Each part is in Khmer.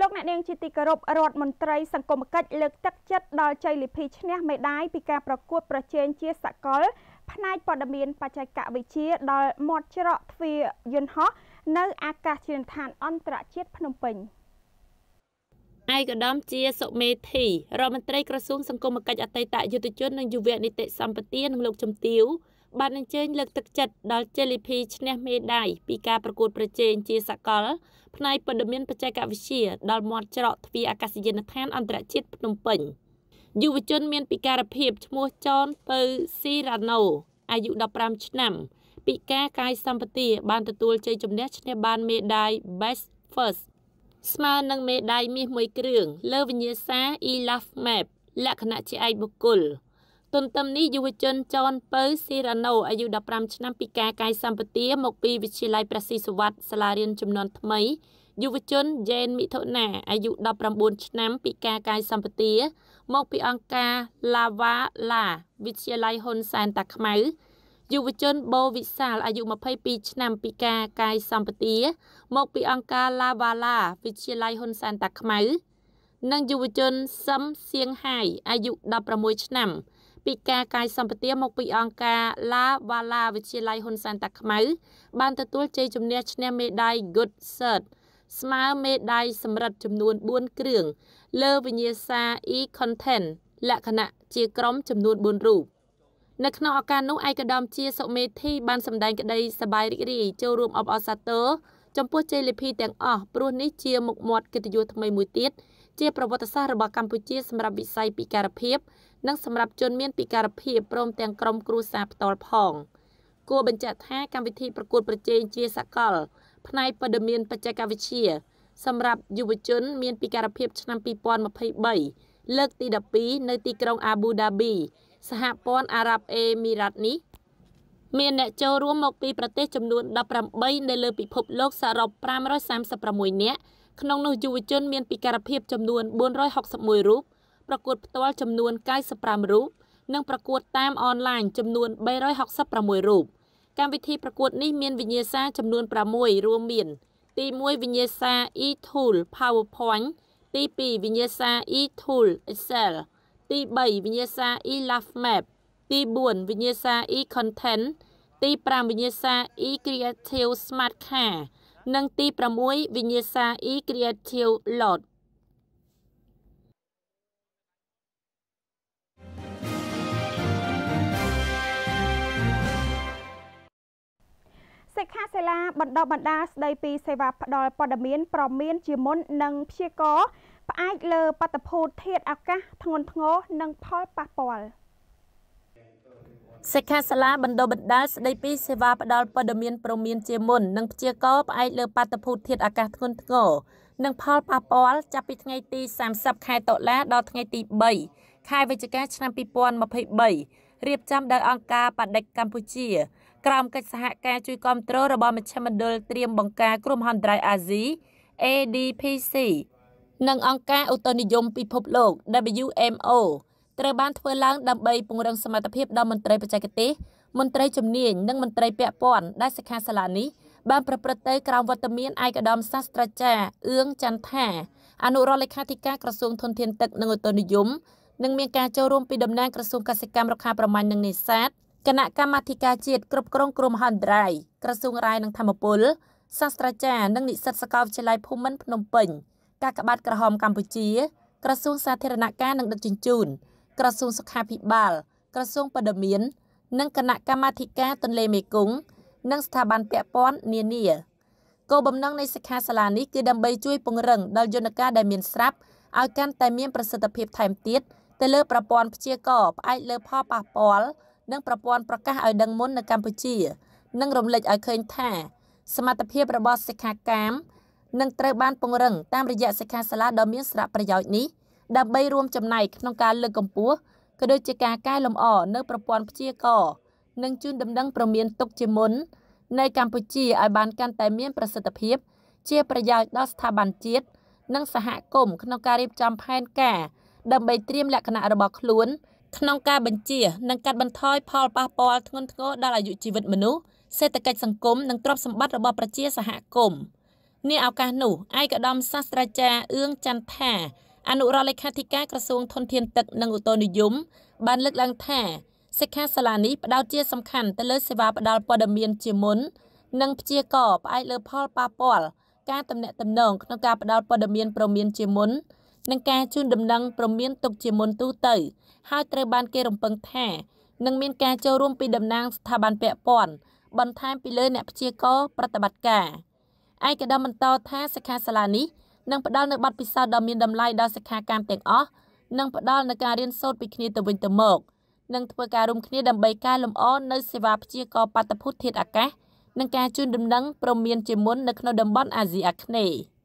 លោកអ្នកនាង ជាទីគោរពរដ្ឋមន្ត្រីសង្គមគិច្ចលើកទឹកចិត្តដល់ជ័យលីភីឈ្នះមេដាយពីការប្រកួតប្រជែងជាសកលផ្នែកព័ត៌មានបច្ចេកវិទ្យាដល់មាត់ច្រកទ្វារយន្តហោះនៅអាកាសយានដ្ឋានអន្តរជាតិភ្នំពេញឯកឧត្តមជាសុមេធីរដ្ឋមន្ត្រីក្រសួងសង្គមគិច្ចអតីតយុទ្ធជននិងយុវនីតិសម្បទានិងលោកជំទាវបានអញ្ជើញលើកទឹកចិត្តដល់ជេលីភីឈ្នះមេដាយពីការប្រកួតប្រជែងជាសកល ផ្នែកព័ត៌មានបច្ចេកវិទ្យាដល់មាត់ច្រកទ្វារអាកាសយានដ្ឋានអន្តរជាតិភ្នំពេញយុវជនមានពិការភាពឈ្មោះចនពៅស៊ីរ៉ាណូអាយុ15ឆ្នាំពិការ កាយសម្បទាបានទទួលជ័យជំនះឈ្នះបានមេដាយ Best First ស្មើនឹងមេដាយមាសមួយគ្រឿងលើវិញ្ញាសា eLove Map លក្ខណៈជាឯកបុគ្គលទន្ទឹមនេះយុវជនចនពៅស៊ីរ៉ាណូអាយុ15ឆ្នាំពីការកាយសម្បទាមកពីវិទ្យាល័យព្រះស៊ីសុវត្ថិសាលារៀនចំនួនថ្មីយុវជនយេនមិថុនាអាយុ19ឆ្នាំពីការកាយសម្បទាមកពីអង្គការ Lava La វិទ្យាល័យហ៊ុនសែនតាខ្មៅយុវជនបូវិសាលអាយុ22ឆ្នាំពីការកាយសម្បទាមកពីអង្គការ Lava La វិទ្យាល័យហ៊ុនសែនតាខ្មៅនិងយុវជនសឹមសៀងហាយអាយុ16ឆ្នាំពីការកាយសម្បទាមកពីអង្គការ La Wala វិទ្យាល័យហ៊ុនសែនតាខ្មៅបានទទួលជ័យជំនះឈ្នះមេដាយ Good Shirt ស្មើមេដាយសម្រិតចំនួន4គ្រឿងលើវិញ្ញាសា e-content លក្ខណៈជាក្រុមចំនួន4រូបនៅក្នុងឱកាសនោះឯកឧត្តមជាសុមេធីបានសម្ដែងក្តីសប្បាយរីករាយចូលរួមអបអរសាទរចំពោះជ័យលាភីទាំងអស់ព្រោះនេះជាមុខមាត់កិត្តិយសថ្មីមួយទៀតជាប្រវត្តិសាស្ត្ររបស់កម្ពុជាសម្រាប់វិស័យពិការភាពនិងសម្រាប់ជនមានពិការភាពព្រមទាំងក្រុមគ្រួសារផ្ទាល់ផង គួរបញ្ជាក់ថាកម្មវិធីប្រកួតប្រជែងជាសកលផ្នែកព័ត៌មានបច្ចេកវិទ្យាសម្រាប់យុវជនមានពិការភាពឆ្នាំ2023លើកទី12នៅទីក្រុងអាប៊ូដាប៊ីសហព័ន្ធអារ៉ាប់អេមីរ៉ាត់នេះមានអ្នកចូលរួមមកពីប្រទេសចំនួន18នៅលើពិភពលោកសរុប536នាក់ក្នុងនោះយុវជនមានពិការភាពចំនួន 461រូបប្រកួតផ្ទាល់ចំនួន95រូបនិងប្រកួតតាមអនឡាញចំនួន366រូបកម្មវិធីប្រកួតនេះមានវិញ្ញាសាចំនួន6រួមមានទី1វិញ្ញាសា e-tool PowerPoint ទី2វិញ្ញាសា e-tool Excel ទី3វិញ្ញាសា e-Love Map ទី4វិញ្ញាសា e-content ទី5វិញ្ញាសា e-creative smart car និងទី6វិញ្ញាសា e-creative lot សិក្ខាសាលាបណ្ដុះបណ្ដាស្ដីពី សេវាផ្ដល់ព័ត៌មាន ប្រមាន ជាមុននិងព្យាករផ្អែកលើបាតុភូតធាតុអាកាសធ្ងន់ធ្ងរនិងផលប៉ះពាល់សិក្ខាសាលាបណ្ដុះបណ្ដាលស្ដីពីសេវាផ្ដល់ព័ត៌មានប្រមានជាមុននិងព្យាករផ្អែកលើបាតុភូតធាតុអាកាសធ្ងន់ធ្ងរនិងផលប៉ះពាល់ចាប់ពីថ្ងៃទី30ខែតុលាដល់ថ្ងៃទី3ខែវិច្ឆិកាឆ្នាំ2023រៀបចំដោយអង្គការបដិកម្ពុជា ក្រោមកិច្ចសហការជួយគ្រប់គ្រងរបស់មជ្ឈមណ្ឌលត្រៀមបង្ការគ្រោះមហន្តរាយអាស៊ី ADPC និងអង្គការឧតុនិយមពិភពលោក WMO ត្រូវបានធ្វើឡើង ដើម្បីពង្រឹងសមត្ថភាពដល់មន្ត្រីបច្ចេកទេស មន្ត្រីជំនាញនិងមន្ត្រីពាក់ព័ន្ធដែលសិក្ខាសាលានេះបានប្រព្រឹត្តទៅក្រោមវត្តមានឯកឧត្តមសាស្ត្រាចារ្យអឿងចន្ទថាអនុរដ្ឋលេខាធិការក្រសួងធនធានទឹកនិងឧតុនិយមនិងមានការចូលរួមពីតំណាងក្រសួងកសិកម្មរុក្ខាប្រមាញ់និងនេសាទគណៈកម្មាធិការជាតិគ្រប់គ្រងគ្រោះមហន្តរាយក្រសួងរាយនិងធម្មពលសាស្ត្រាចារ្យនិងនិស្សិតសាកលវិទ្យាល័យភូមិន្ទភ្នំពេញការក្បាតក្រហមកម្ពុជាក្រសួងសាធារណការនិងដឹកជញ្ជូនក្រសួងសុខាភិបាលក្រសួងបរិមាននិងគណៈកម្មាធិការទន្លេមេគង្គនិងស្ថាប័នពាក់ព័ន្ធនានាគោលបំណងនៃសិក្ខាសាលានេះគឺដើម្បីជួយពង្រឹងដល់យន្តការដែលមានស្រាប់ឲ្យកាន់តែមានប្រសិទ្ធភាពថែមទៀតទៅលើប្រព័ន្ធព្យាករផ្អែកលើផលប៉ះពាល់និងប្រព័ន្ធប្រកាសឲ្យដឹងមុននៅកម្ពុជា និងរំលេចឲ្យឃើញថា សមត្ថភាពរបស់សិក្ខាកាមនឹងត្រូវបានពង្រឹងតាមរយៈសិក្ខាសាលាដ៏មានសារៈប្រយោជន៍នេះដើម្បីរួមចំណែកក្នុងការលើកកម្ពស់ក៏ដូចជាការកែលម្អនៅប្រព័ន្ធព្យាករនិងជូនដំណឹងប្រមានទុកជាមុននៅកម្ពុជាឲ្យបានកាន់តែមានប្រសិទ្ធភាព ជាប្រយោជន៍ដល់ស្ថាប័នជាតិនិងសហគមន៍ក្នុងការរៀបចំផែនការដើម្បីត្រៀមលក្ខណៈរបស់ខ្លួនក្នុងការបញ្ជា និងកាត់បន្ថយផលប៉ះពាល់ធ្ងន់ធ្ងរដល់អាយុជីវិតមនុស្សសេដ្ឋកិច្ចសង្គមនិងទ្រព្យសម្បត្តិរបស់ប្រជាសហគមន៍នេះឱកាសនោះឯកឧត្តមសាស្ត្រាចារ្យអឿងចន្ទថាអនុរដ្ឋលេខាធិការក្រសួង ធនធានទឹកនិងឧតុនិយមបានលើកឡើងថាសិក្ខាសាលានេះផ្ដោតជាសំខាន់ទៅលើសេវាផ្ដល់ព័ត៌មានជាមុននិងព្យាករផ្អែកលើផលប៉ះពាល់ការតំណែងតំណងក្នុងការផ្ដល់ព័ត៌មានប្រមានជាមុននិងការជូនដំណឹងប្រមានទុកជាមុនទូទៅ ហើយត្រូវបានគេរំពឹងថានឹងមានការចូលរួមពីតំណាងស្ថាប័នពាក់ព័ន្ធបន្ថែមពីលើអ្នកព្យាករប្រតិបត្តិការឯកឧត្តមបន្តថាសិក្ខាសាលានេះនឹងផ្ដល់នូវបទពិសោធន៍ដ៏មានតម្លៃដល់សិក្ខាកាមទាំងអស់និងផ្ដល់នូវការរៀនសូត្រពីគ្នាទៅវិញទៅមកនិងធ្វើការរួមគ្នាដើម្បីកែលម្អនៅសេវាព្យាករបាតុភូតធាតុអាកាសនិងការជូនដំណឹងព្រមមានជាមុននៅក្នុងតំបន់អាស៊ីអាគ្នេយ៍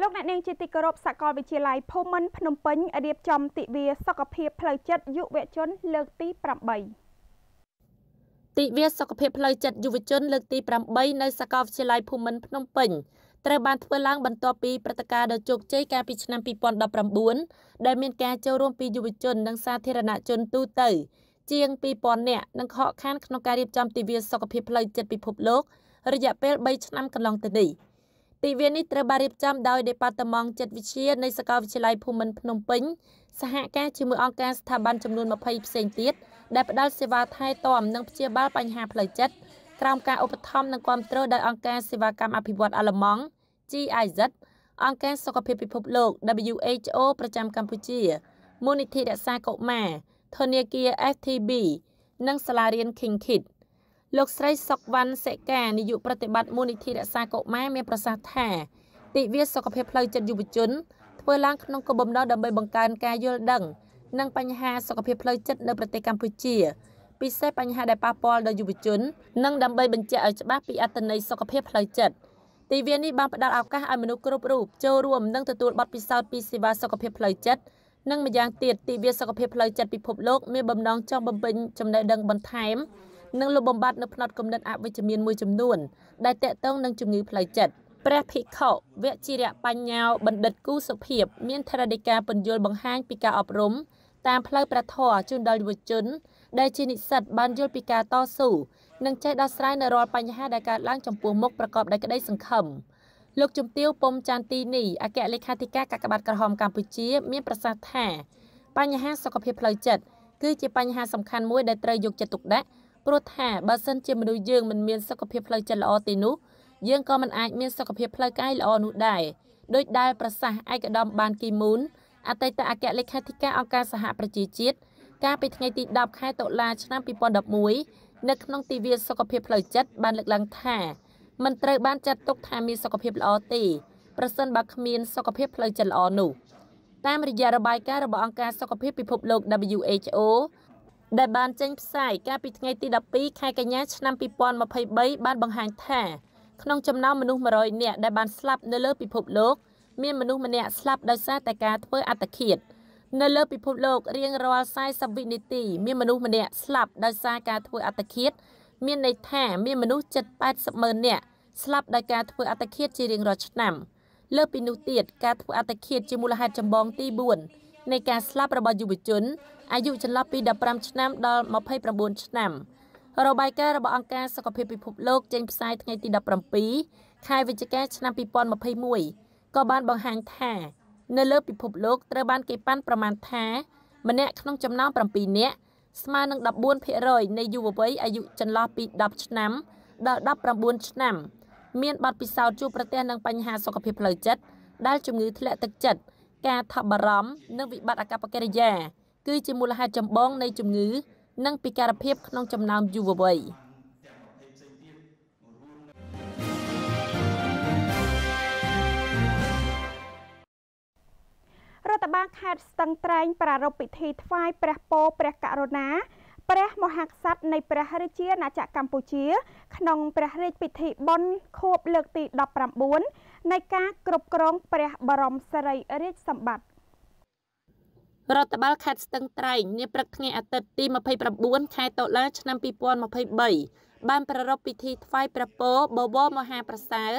លោកអ្នកនាងជាទីគោរពសាកលវិទ្យាល័យភូមិន្ទភ្នំពេញរៀបចំទិវាសុខភាពផ្លូវចិត្តយុវជន លើកទី8ិវាសុខភាពផ្លូវចិត្តយុវជនលើកទី8នៅសាកលវិទ្យាល័យភូមិន្ទភ្នំពេញត្រូវបានធ្វើឡើងបន្ទាប់ពីព្រឹត្តិការណ៍ដ៏ជោគជ័យកាលពីឆ្នាំ2019ដែលមានការចូលរួមពីយុវជននិងសាធារណជនទូទៅ ជាង2000នាក់និងខកខាន ក្នុងការរៀបចំទិវាសុខភាពផ្លូវចិត្តពិភពលោករយៈពេល3ឆ្នាំកន្លងទៅនេះ។ទិវានេះត្រូវបានរៀបចំដោយដេប៉ាតឺម៉ង់ចិត្តវិទ្យានៃសាកលវិទ្យាល័យភូមិន្ទភ្នំពេញសហការជាមួយអង្គការស្ថាប័នចំនួន20ផ្សេងទៀតដែលផ្ដល់សេវាថែទាំនិងព្យាបាលបញ្ហាផ្លូវចិត្តក្រោមការឧបត្ថម្ភនិងគាំទ្រដោយអង្គការសេវាកម្មអភិវឌ្ឍអាល្លឺម៉ង់ GIZ អង្គការសុខភាពពិភពលោក WHO ប្រចាំកម្ពុជាមូលនិធិរក្សាកុមារធនាគារ STB និងសាលារៀន King Kid លោកស្រីសុកវ៉ាន់សេកានាយកប្រតិបត្តិមូលនិធិរក្សាកុមារមានប្រសាសន៍ថាទិវាសុខភាពផ្លូវចិត្តយុវជនធ្វើឡើងក្នុងគោលបំណងដើម្បីបង្កើនការយល់ដឹងនិងបញ្ហាសុខភាពផ្លូវចិត្តនៅប្រទេសកម្ពុជាពិសេសបញ្ហាដែលប៉ះពាល់ដល់យុវជន និងដើម្បីបញ្ជាក់ឲ្យច្បាស់ពីអត្ថន័យសុខភាពផ្លូវចិត្តទិវានេះបានផ្តល់ឱកាសឲ្យមនុស្សគ្រប់រូបចូលរួមនិងទទួលបទពិសោធន៍ពីសេវាសុខភាពផ្លូវចិត្តនិងម្យ៉ាងទៀតទិវាសុខភាពផ្លូវចិត្តពិភពលោកមានបំណងចង់បំពេញចំណេះដឹងបន្ថែមនិងលុបបំបាត់នៅផ្នត់គំនិតអវិជ្ជមានមួយចំនួនដែលតកតងនឹងជំងឺផ្លូវចិត្តព្រះភិក្ខុវជ្ជបញ្ញោបណ្ឌិតគូសុភាពមានធរណីការពន្យល់បង្ហាញពីការអប់រំតាមផ្លូវព្រះធម៌ជូនដល់យុវជន ដែលជានិស្សិត បានយល់ពីការតស៊ូនិងចេះដោះស្រាយនៅរាល់បញ្ហាដែលកើតឡើងចំពោះមុខប្រកបដោយក្តីសង្ឃឹមលោកជំទាវពំចាន់ទីនីអគ្គលេខាធិការកាកបាទក្រហមកម្ពុជា មានប្រសាសន៍ថាបញ្ហាសុខភាពផ្លូវចិត្តគឺជាបញ្ហាសំខាន់មួយដែលត្រូវយកចិត្តទុកដាក់ព្រោះថាបើសិនជាមនុស្សយើងមិនមានសុខភាពផ្លូវចិត្តល្អទេនោះយើងក៏មិនអាច មានសុខភាពផ្លូវកាយល្អនោះដែរដោយដែលប្រសាសន៍ឯកឧត្តមបានគីមូនអតីតអគ្គលេខាធិការអង្គការសហប្រជាជាតិកាលពីថ្ងៃទី10ខែតុលា ឆ្នាំ2011នៅក្នុងទិវាសុខភាពផ្លូវចិត្តបានលើកឡើងថាមិនត្រូវបានចាត់ទុក ថាមានសុខភាពល្អទេប្រសិនបើគ្មានសុខភាពផ្លូវចិត្តល្អនោះតាមរយៈរបាយការណ៍របស់អង្គការសុខភាពពិភពលោក WHO ដែលបានចេញផ្សាយកាលពីថ្ងៃទី12ខែកញ្ញាឆ្នាំ2023បានបង្ហាញថាក្នុងចំណោមមនុស្ស100នាក់ដែលបានស្លាប់នៅលើពិភពលោកមានមនុស្សម្នាក់ស្លាប់ដោយសារតែការធ្វើអត្តឃាត នៅលើពិភពលោករៀងរាល់40វិនាទីមានមនុស្សម្នាក់ស្លាប់ដោយសារការធ្វើអត្តឃាតមានន័យថាមានមនុស្សជិត80ម៉ឺននាក់ស្លាប់ដោយការធ្វើអត្តឃាតជារៀងរាល់ឆ្នាំលើពីនោះទៀតការធ្វើអត្តឃាតជាមូលហេតុចម្បងទី4នៃការស្លាប់របស់យុវជនអាយុចន្លោះពី15ឆ្នាំដល់29ឆ្នាំ របាយការណ៍របស់អង្គការសុខភាពពិភពលោកចេញផ្សាយថ្ងៃទី17ខែវិច្ឆិកាឆ្នាំ2021ក៏បានបង្ហាញថា នៅលើ ពិភពលោក ត្រូវបានគេប៉ាន់ប្រមាណថាម្នាក់ក្នុងចំណោម7នាក់ស្មើនឹង14%នៃយុវវ័យអាយុចន្លោះពី10ឆ្នាំដល់19ឆ្នាំ មានបទពិសោធន៍ជួបប្រទះនឹងបញ្ហាសុខភាពផ្លូវចិត្តដែលជំងឺធ្លាក់ទឹកចិត្តការថប់បារម្ភនិងវិបត្តិអាកប្បកិរិយាគឺជាមូលហេតុចម្បងនៃជំងឺនិងពិការភាពក្នុងចំណោមយុវវ័យរដ្ឋបាលខេត្តស្ទឹងត្រែងប្រារព្ធពិធីថ្វាយព្រះពរព្រះករុណាព្រះមហាក្សត្រនៃព្រះរាជាណាចក្រកម្ពុជាក្នុងព្រះរាជពិធីបុណ្យខួបលើកទី19នៃការគ្រប់គ្រងព្រះបរមសារីរាជសម្បត្តិរដ្ឋបាលខេត្តស្ទឹងត្រែងនាព្រឹកថ្ងៃអាទិត្យទី29ខែតុលាឆ្នាំ2023បានប្រារព្ធពិធីថ្វាយព្រះពរបវរមហាប្រសើរ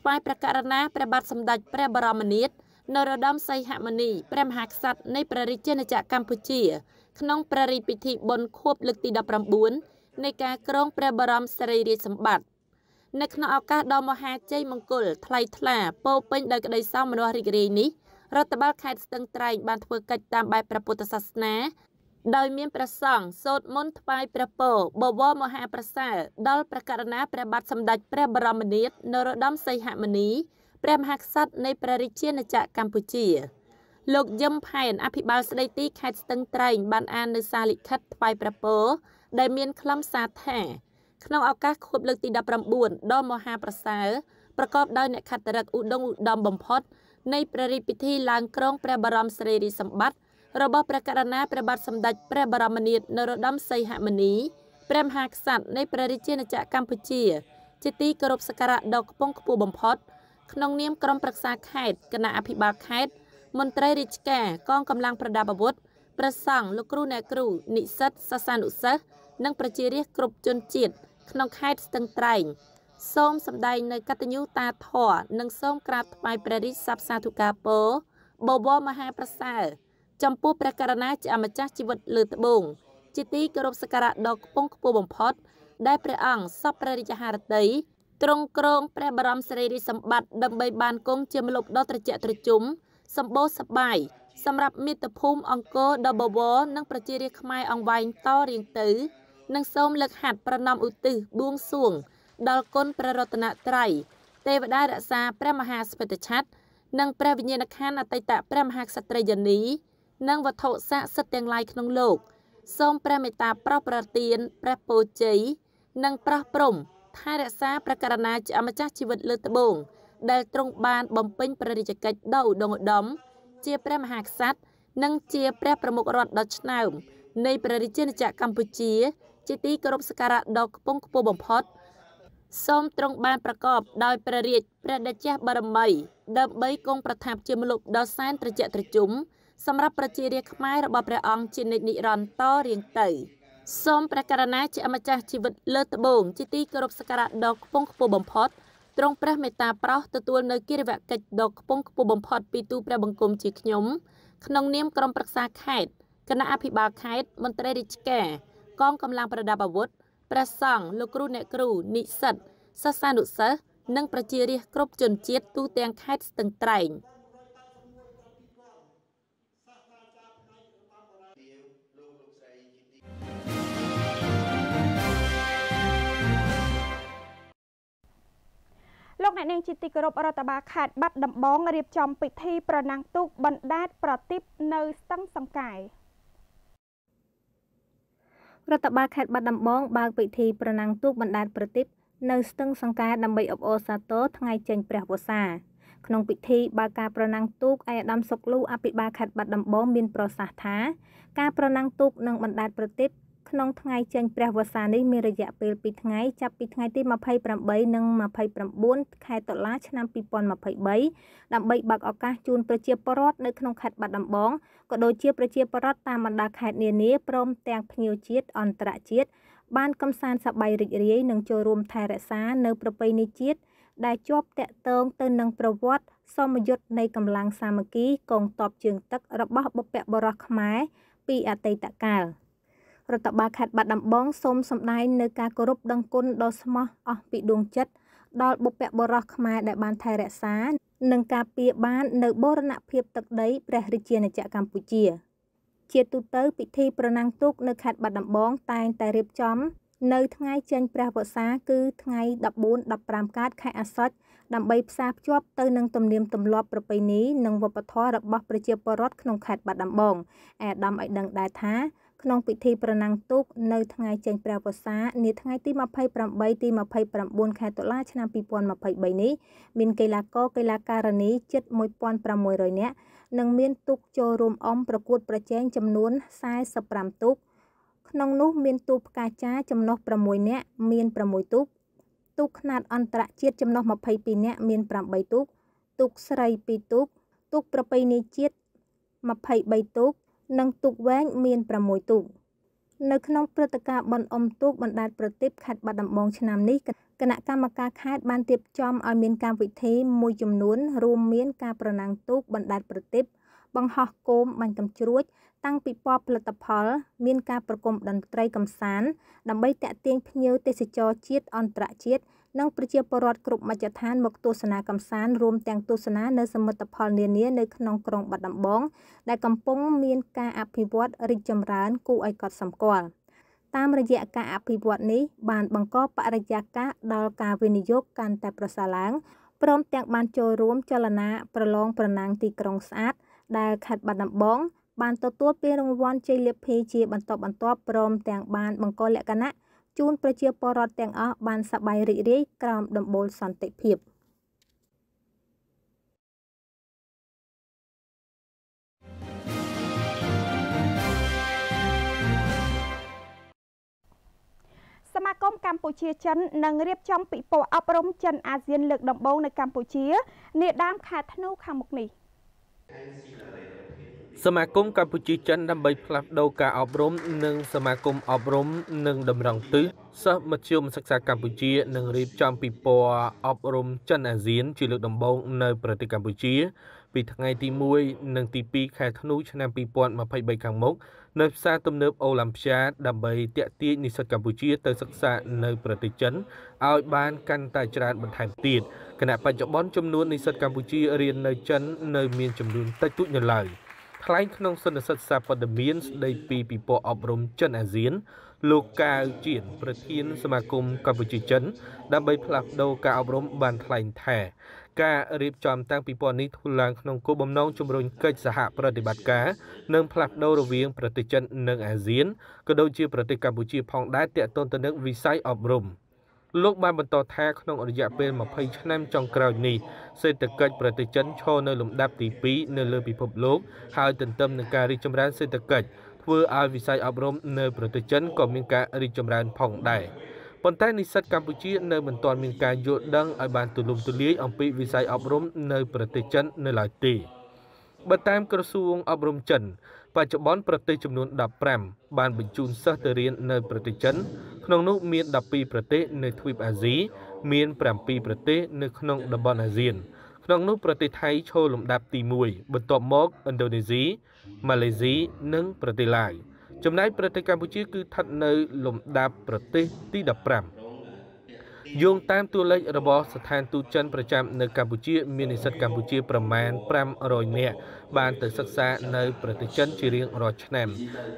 ថ្វាយព្រះករុណាព្រះបាទសម្ដេចព្រះបរមនាថនរោត្តមសីហមុនី ព្រះមហាក្សត្រនៃព្រះរាជាណាចក្រកម្ពុជាក្នុងព្រះរាជពិធីបុណ្យខួបលើកទី19នៃការគ្រងព្រះបរមសារីរាជសម្បត្តិនៅក្នុងឱកាសដ៏មហាជ័យមង្គលថ្លៃថ្លាពោពេញដោយក្តីសោមនស្សរីករាយនេះរដ្ឋបាលខេត្តស្ទឹងត្រែងបានធ្វើកិច្ចតាមបែបព្រះពុទ្ធសាសនា ដោយមានព្រះសង្ឃសូត្រមន្តថ្វាយព្រះពរបវរមហាប្រសើរដល់ព្រះករណាព្រះបាទសម្ដេចព្រះបរមនាថនរោត្តមសីហមុនីព្រះមហាក្សត្រនៃព្រះរាជាណាចក្រកម្ពុជា លោកយឹមផែនអភិបាលស្ដីទីខេត្តស្ទឹងត្រែងបានអាននៅសារលិខិតថ្វាយព្រះពរដែលមានខ្លឹមសារថា ក្នុងឱកាសខួបលើកទី19ដ៏មហាប្រសើរប្រកបដោយអ្នកខត្តរឹកឧដុង្គឧត្តមបំផុតនៃព្រះរាជពិធីឡើងគ្រងព្រះបរមស្រីរាជសម្បត្តិរបស់ព្រះករណាព្រះបាទសម្ដេចព្រះ បរមនាថនរោត្តមសីហមុនី ព្រះមហាក្សត្រនៃព្រះរាជាណាចក្រកម្ពុជាជាទីគោរពសក្ការៈដ៏ខ្ពង់ខ្ពស់បំផុតក្នុងនាមក្រុមប្រឹក្សាខេត្តគណៈអភិបាលខេត្តមន្ត្រីរាជការកងកម្លាំងប្រដាប់អាវុធព្រះសង្ឃលោកគ្រូអ្នកគ្រូនិស្សិតសាសនុសិស្សនិងប្រជារាស្ត្រគ្រប់ជនជាតិក្នុងខេត្តស្ទឹងត្រែងសូមសម្ដែងនៅកតញ្ញូតាធរនិងសូមក្រាបថ្វាយព្រះរាជសព្ទសាធុការពោបវរមហាប្រសើរចំពោះព្រះករណាជាអម្ចាស់ជីវិតលើត្បូង ជាទីគោរពសក្ការៈដ៏ខ្ពង់ខ្ពស់បំផុតដែលព្រះអង្គសពព្រះរាជហារតីទ្រង់គ្រងព្រះបរមសារីរិកសម្បត្តិដើម្បីបានគង់ជាម្លប់ដ៏ត្រជាក់ត្រជុំសម្បូរសប្បាយសម្រាប់មាតុភូមិអង្គរដ៏បវរនិងប្រជារាស្ត្រខ្មែរអង្វែងតរៀងទៅនិងសូមលើកហាត់ប្រណមឧទ្ទិសបួងសួងដល់គុណព្រះរតនត្រ័យទេវតារក្សា ព្រះមហាស្មិទ្ធឆ័ត្រនិង ព្រះវិញ្ញាណក្ខន្ធអតីតព្រះមហាក្សត្រីយានីនិងវត្ថុស័ក្តិសិទ្ធិទាំងឡាយក្នុងលោក សូមព្រះមេត្តាប្រោសប្រទានព្រះពរជ័យនិងប្រោសព្រំថែរក្សាប្រករណាជាម្ចាស់ជីវិត លើត្បូងដែលទ្រង់បានបំពេញព្រះរាជកិច្ចដ៏ឧត្តុង្គឧត្តមជា ព្រះមហាក្សត្រនិងជា ព្រះប្រមុខរដ្ឋដ៏ឆ្នើមនៃព្រះរាជាណាចក្រកម្ពុជា ជាទីគោរពសក្ការៈដ៏ខ្ពង់ខ្ពស់បំផុតសូមទ្រង់បានប្រកបដោយព្រះរាជព្រះតេជះបរមីដើម្បីគង់ប្រថាប់ជាមនុស្សដ៏សែនត្រជាក់ត្រជុំសម្រាប់ប្រជារាស្ត្រខ្មែររបស់ព្រះអង្គជានិច្ចនិរន្តររៀងទៅសូមព្រះករណាជាម្ចាស់ជីវិតលើត្បូងជាទីគោរពសក្ការៈដ៏ខ្ពង់ខ្ពស់បំផុតទ្រង់ព្រះមេត្តាប្រោសទទួលនៅគិរិវកិច្ចដ៏ខ្ពង់ខ្ពស់បំផុតពីទូព្រះបង្គំជាខ្ញុំ ក្នុងនាមក្រុមប្រឹក្សាខេត្តគណៈអភិបាលខេត្តមន្ត្រីរាជការកងកម្លាំងប្រដាប់អាវុធព្រះសង្ឃលោកគ្រូអ្នកគ្រូនិស្សិតសិស្សានុសិស្សនិងប្រជារាស្ត្រគ្រប់ជនជាតិទូទាំងខេត្តស្ទឹងត្រែងលោកអ្នកនាងជាទីគោរពរដ្ឋបាលខេត្តបាត់ដំបងរៀបចំពិធី ប្រណាំងទូកបណ្ដាត ប្រទីបនៅស្ទឹងសង្កែរដ្ឋបាលខេត្តបាត់ដំបងបើកពិធីប្រណាំងទូកបណ្ដែតប្រទីបនៅស្ទឹងសង្កែដើម្បីអបអរសាទរថ្ងៃចេញព្រះវស្សាក្នុងពិធីបើកការប្រណាំងទូកឯកឧត្តមសុកលូអភិបាលខេត្តបាត់ដំបងមានប្រសាសន៍ថាការប្រណាំងទូកនិងបណ្ដែតប្រទីបក្នុងថ្ងៃចេញព្រះវស្សានេះមានរយៈពេល2ថ្ងៃចាប់ពីថ្ងៃទី28និង29ខែតុលាឆ្នាំ2023ដើម្បីបើកឱកាសជូនប្រជាពលរដ្ឋនៅក្នុងខេត្តបាត់ដំបងក៏ដូចជាប្រជាពលរដ្ឋតាមបណ្ដាខេត្តនានាព្រមទាំងភ្ញៀវជាតិអន្តរជាតិបានកំសាន្តសប្បាយរីករាយនិងចូលរួមថែរក្សានៅប្រពៃណីជាតិដែលជាប់តាក់ទងទៅនឹងប្រវត្តិសមយុទ្ធនៃកម្លាំងសាមគ្គីកងទ័ពជើងទឹករបស់បុព្វបុរសខ្មែរពីអតីតកាល។រដ្ឋបាលខេត្តបាត់ដំបងសូមសម្ដែងនូវការគោរពដឹងគុណដ៏ស្មោះអស់ពីដួងចិត្តដល់បុព្វបុរសខ្មែរដែលបានថែរក្សានិងការពារបាននៅបរណភាពទឹកដីព្រះរាជាណាចក្រកម្ពុជាជាទូទៅពិធីប្រណាំងទូកនៅខេត្តបាត់ដំបងតែងតែរៀបចំនៅថ្ងៃចេញព្រះវស្សាគឺថ្ងៃ14 15កើតខែអាសត់ដើម្បីផ្សារភ្ជាប់ទៅនឹងទំនៀមទម្លាប់ប្រពៃណីនិងវប្បធម៌របស់ប្រជាពលរដ្ឋក្នុងខេត្តបាត់ដំបងឯអាដាមឲ្យដឹងដែរថាក្នុងពិធីប្រណាំងទូកនៅថ្ងៃចេញព្រះវស្សានាថ្ងៃទី28ទី29ខែតុលាឆ្នាំ2023នេះមានកីឡាករកីឡាការិនីជិត1600នាក់និងមានទូកចូលរួមអមប្រកួតប្រជែងចំនួន45ទូកក្នុងនោះមានទូកផ្កាចាចំណុះ6នាក់មាន6ទូកទូកខ្នាតអន្តរជាតិចំណុះ22នាក់មាន8ទូកទូកស្រី2ទូកទូកប្រពៃណីជាតិ23ទូកនិងទូកវែងមាន6ទូកនៅក្នុងព្រឹត្តិការណ៍បន់អុំទូកបណ្ដាប្រទីបខេត្តបាត់ដំបងឆ្នាំនេះគណៈកម្មការខេត្តបានរៀបចំឲ្យមានកម្មវិធីមួយចំនួន រួមមានការប្រណាំងទូក បណ្ដាប្រទីបបង្ហោះគោមបាញ់កាំជ្រួចតាំងពិព័រណ៍ផលិតផល មានការប្រគំតន្ត្រីកំសាន្តដើម្បីតាក់ទាញភ្ញៀវទេសចរជាតិអន្តរជាតិនិងប្រជាពលរដ្ឋគ្រប់មជ្ឈដ្ឋានមកទស្សនាកំសាន្តរួមទាំងទស្សនានៅសមិទ្ធផលនានានៅក្នុងក្រុងបាត់ដំបងដែលកំពុងមានការអភិវឌ្ឍរីកចម្រើនគួរឲ្យកត់សម្គាល់តាមរយៈការអភិវឌ្ឍនេះ បានបង្កបរិយាកាសដល់ការវិនិយោគកាន់តែប្រសើរឡើងព្រមទាំងបានចូលរួមចលនាប្រឡងប្រណាំងទីក្រុងស្អាត ដែលខេត្តបាត់ដំបងបានទទួលពានរង្វាន់ជ័យលាភីជាបន្តបន្ទាប់ព្រម ទាំងបានបង្កលក្ខណៈជូនប្រជាពលរដ្ឋទាំងអស់បានសប្បាយរីករាយក្រោមដំបូលសន្តិភាពសមាគមកម្ពុជាចិននឹងរៀបចំពិព័រណ៍អប់រំចិនអាស៊ាន លើក ដំបូង នៅកម្ពុជានាដើមខែធ្នូខាងមុខនេះសមាគមកម្ពុជាចិនដើម្បីផ្លាស់ប្ដូរការអប់រំនិងសមាគមអប់រំនិងតម្រង់ទិសសិស្សមធ្យមសិក្សាកម្ពុជានឹងរៀបចំពិព័រណ៍អប់រំចិនអាស៊ានជាលើកដំបូងនៅប្រទេសកម្ពុជាពីថ្ងៃទី1និងទី2ខែធ្នូឆ្នាំ2023ខាងមុខនៅផ្សារទំនើបអូឡ িম্প យ៉ាដើម្បីទាក់ទាញនិស្សិតកម្ពុជាទៅសិក្សានៅប្រទេសចិនឲ្យបានកាន់តែច្រើនបន្ថែមទៀតគណៈបច្ចុប្បន្នចំនួននិស្សិតកម្ពុជារៀននៅចិននៅមានចំនួនតិចតួចនៅឡើយ។ថ្លែងក្នុងសន្និសីទសាព័ត៌មានស្ដីពីពិព័រណ៍អប់រំចិនអាស៊ានលោកកាវជៀនប្រធាន សមាគមកម្ពុជាចិនដើម្បីផ្លាស់ប្ដូរការអប់រំបានថ្លែងថាការរៀបចំតាំងពិព័រណ៍នេះធ្វើឡើងក្នុងគោលបំណងជំរុញកិច្ចសហប្រតិបត្តិការនិងផ្លាស់ប្ដូររវាងប្រទេសចិននិងអាស៊ានក៏ដូចជាប្រទេសកម្ពុជាផងដែរទាក់ទងទៅនឹងវិស័យអប់រំ។លោកបានបន្តថាក្នុងរយៈពេល20ឆ្នាំចុងក្រោយនេះសេដ្ឋកិច្ចប្រទេសចិនឈរនៅលំដាប់ទី2នៅលើពិភពលោកហើយទន្ទឹមនឹងការរីកចម្រើនសេដ្ឋកិច្ចធ្វើឲ្យវិស័យអប់រំនៅប្រទេសចិនក៏មានការរីកចម្រើនផងដែរប៉ុន្តែនិស្សិតកម្ពុជានៅមិនទាន់មានការយល់ដឹងឲ្យបានទូលំទូលាយអំពីវិស័យអប់រំនៅប្រទេសចិននៅឡើយទេបើតាមក្រសួងអប់រំចិនបច្ចុប្បន្នប្រទេសចំនួន15បានបញ្ជូនសិស្សទៅរៀននៅប្រទេសចិនក្នុងនោះមាន12ប្រទេសនៅទ្វីបអាស៊ីមាន7ប្រទេសនៅក្នុងតំបន់អាស៊ានក្នុងនោះប្រទេសថៃឈរលំដាប់ទី1បន្ទាប់មកឥណ្ឌូនេស៊ីម៉ាឡេស៊ីនិងប្រទេសឡាវចំណែកប្រទេសកម្ពុជាគឺស្ថិតនៅលំដាប់ប្រទេសទី15យោងតាមតួលេខរបស់ស្ថានទូតចិនប្រចាំនៅកម្ពុជា មាននិស្សិតកម្ពុជាប្រមាណ500នាក់បានទៅសិក្សានៅប្រទេសចិនជារៀងរាល់ឆ្នាំ